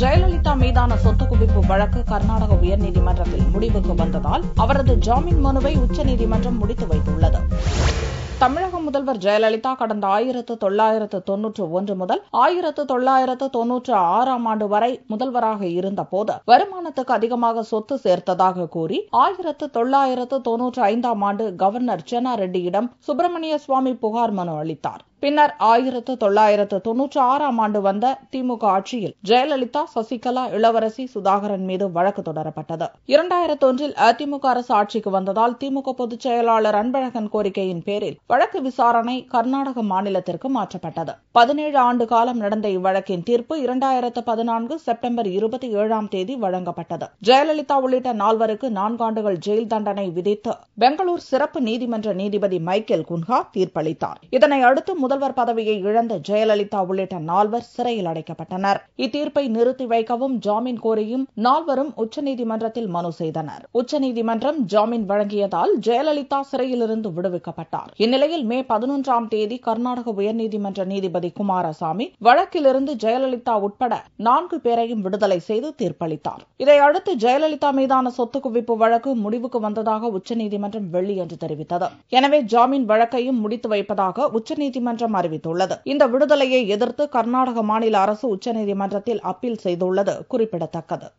ஜெயலலிதா மீதான சொத்து குவிப்பு வழக்கு கர்நாடக உயர்நீதிமன்றத்தில் முடிவுக்கு வந்ததால் அவரது ஜாமீன் மனுவை உச்சநீதிமன்றம் முடித்து வைத்துள்ளது தமிழக முதல்வர் ஜெயலலிதா கடந்த ஆயிரத்து தொள்ளாயிரத்து தொன்னூற்று ஒன்று முதல் ஆயிரத்து தொள்ளாயிரத்து தொன்னூற்று ஆறாம் ஆண்டு வரை முதல்வராக இருந்தபோது வருமானத்துக்கு அதிகமாக சொத்து சேர்த்ததாக கூறி ஆயிரத்து தொள்ளாயிரத்து தொன்னூற்று ஐந்தாம் ஆண்டு கவர்னர் சென்னா ரெட்டியிடம் சுப்பிரமணிய சுவாமி புகார் மனு அளித்தார் பின்னர் ஆயிரத்து தொள்ளாயிரத்து ஆறாம் ஆண்டு வந்த திமுக ஆட்சியில் ஜெயலலிதா சசிகலா இளவரசி சுதாகரன் மீது வழக்கு தொடரப்பட்டது இரண்டாயிரத்து ஒன்றில் அதிமுக அரசு ஆட்சிக்கு வந்ததால் திமுக பொதுச் செயலாளர் அன்பழகன் கோரிக்கையின் பேரில் வழக்கு விசாரணை கர்நாடக மாநிலத்திற்கு மாற்றப்பட்டது பதினேழு ஆண்டு காலம் நடந்த இவ்வழக்கின் தீர்ப்பு இரண்டாயிரத்து பதினான்கு செப்டம்பர் இருபத்தி ஏழாம் தேதி வழங்கப்பட்டது ஜெயலலிதா உள்ளிட்ட நால்வருக்கு நான்காண்டுகள் ஜெயில் தண்டனை விதித்து பெங்களூர் சிறப்பு நீதிமன்ற நீதிபதி மைக்கேல் குன்ஹா தீர்ப்பளித்தார் இதனை அடுத்து முதல்வர் பதவியை இழந்த ஜெயலலிதா உள்ளிட்ட நால்வர் சிறையில் அடைக்கப்பட்டனர் இத்தீர்ப்பை நிறுத்தி வைக்கவும் ஜாமீன் கோரியும் நால்வரும் உச்சநீதிமன்றத்தில் மனு செய்தனர் உச்சநீதிமன்றம் ஜாமீன் வழங்கியதால் ஜெயலலிதா சிறையிலிருந்து விடுவிக்கப்பட்டார் இந்நிலையில் மே பதினொன்றாம் தேதி கர்நாடக உயர்நீதிமன்ற நீதிபதி குமாரசாமி வழக்கிலிருந்து ஜெயலலிதா உட்பட நான்கு பேரையும் விடுதலை செய்து தீர்ப்பளித்தார் இதையடுத்து ஜெயலலிதா மீதான சொத்து குவிப்பு வழக்கு முடிவுக்கு வந்ததாக உச்சநீதிமன்றம் வெள்ளியன்று தெரிவித்தது எனவே ஜாமீன் வழக்கையும் முடித்து வைப்பதாக உச்சநீதிமன்றம் நீதிமன்றம் அறிவித்துள்ளது இந்த விடுதலையை எதிர்த்து கர்நாடக மாநில அரசு உச்சநீதிமன்றத்தில் அப்பீல் செய்துள்ளது குறிப்பிடத்தக்கது